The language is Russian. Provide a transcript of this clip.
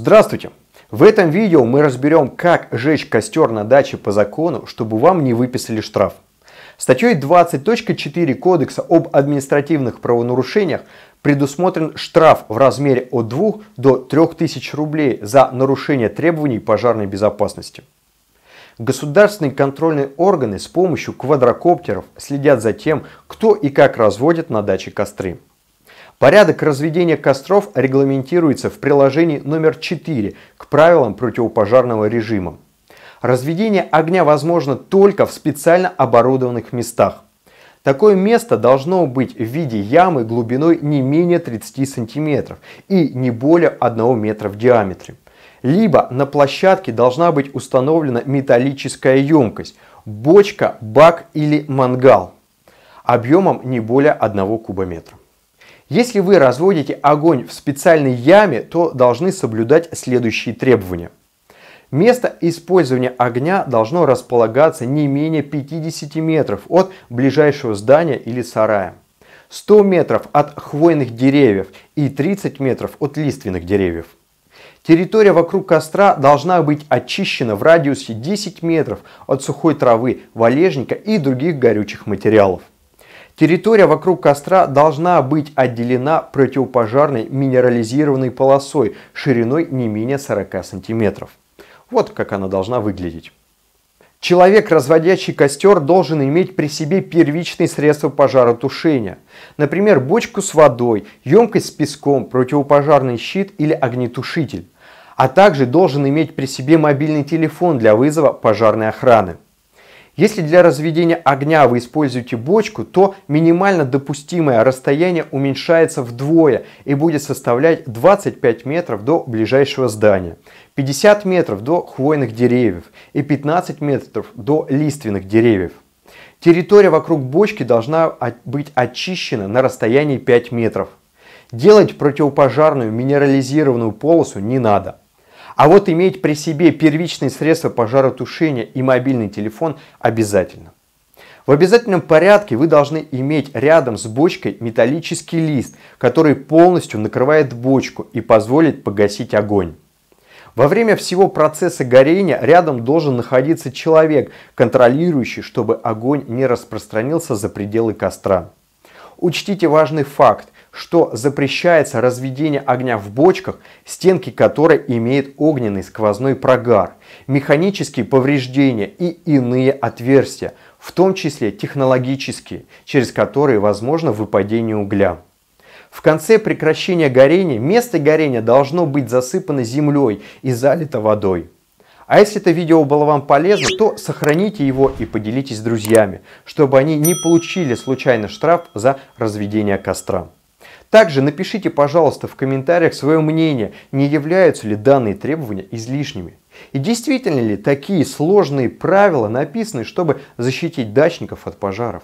Здравствуйте! В этом видео мы разберем, как жечь костер на даче по закону, чтобы вам не выписали штраф. Статьей 20.4 Кодекса об административных правонарушениях предусмотрен штраф в размере от 2 до 3000 рублей за нарушение требований пожарной безопасности. Государственные контрольные органы с помощью квадрокоптеров следят за тем, кто и как разводит на даче костры. Порядок разведения костров регламентируется в приложении номер 4 к правилам противопожарного режима. Разведение огня возможно только в специально оборудованных местах. Такое место должно быть в виде ямы глубиной не менее 30 сантиметров и не более 1 метра в диаметре. Либо на площадке должна быть установлена металлическая емкость, бочка, бак или мангал объемом не более 1 кубометра. Если вы разводите огонь в специальной яме, то должны соблюдать следующие требования. Место использования огня должно располагаться не менее 50 метров от ближайшего здания или сарая, 100 метров от хвойных деревьев и 30 метров от лиственных деревьев. Территория вокруг костра должна быть очищена в радиусе 10 метров от сухой травы, валежника и других горючих материалов. Территория вокруг костра должна быть отделена противопожарной минерализированной полосой шириной не менее 40 сантиметров. Вот как она должна выглядеть. Человек, разводящий костер, должен иметь при себе первичные средства пожаротушения. Например, бочку с водой, емкость с песком, противопожарный щит или огнетушитель. А также должен иметь при себе мобильный телефон для вызова пожарной охраны. Если для разведения огня вы используете бочку, то минимально допустимое расстояние уменьшается вдвое и будет составлять 25 метров до ближайшего здания, 50 метров до хвойных деревьев и 15 метров до лиственных деревьев. Территория вокруг бочки должна быть очищена на расстоянии 5 метров. Делать противопожарную минерализированную полосу не надо. А вот иметь при себе первичные средства пожаротушения и мобильный телефон обязательно. В обязательном порядке вы должны иметь рядом с бочкой металлический лист, который полностью накрывает бочку и позволит погасить огонь. Во время всего процесса горения рядом должен находиться человек, контролирующий, чтобы огонь не распространился за пределы костра. Учтите важный факт что запрещается разведение огня в бочках, стенки которой имеют огненный сквозной прогар, механические повреждения и иные отверстия, в том числе технологические, через которые возможно выпадение угля. В конце прекращения горения место горения должно быть засыпано землей и залито водой. А если это видео было вам полезно, то сохраните его и поделитесь с друзьями, чтобы они не получили случайно штраф за разведение костра. Также напишите, пожалуйста, в комментариях свое мнение, не являются ли данные требования излишними. И действительно ли такие сложные правила написаны, чтобы защитить дачников от пожаров?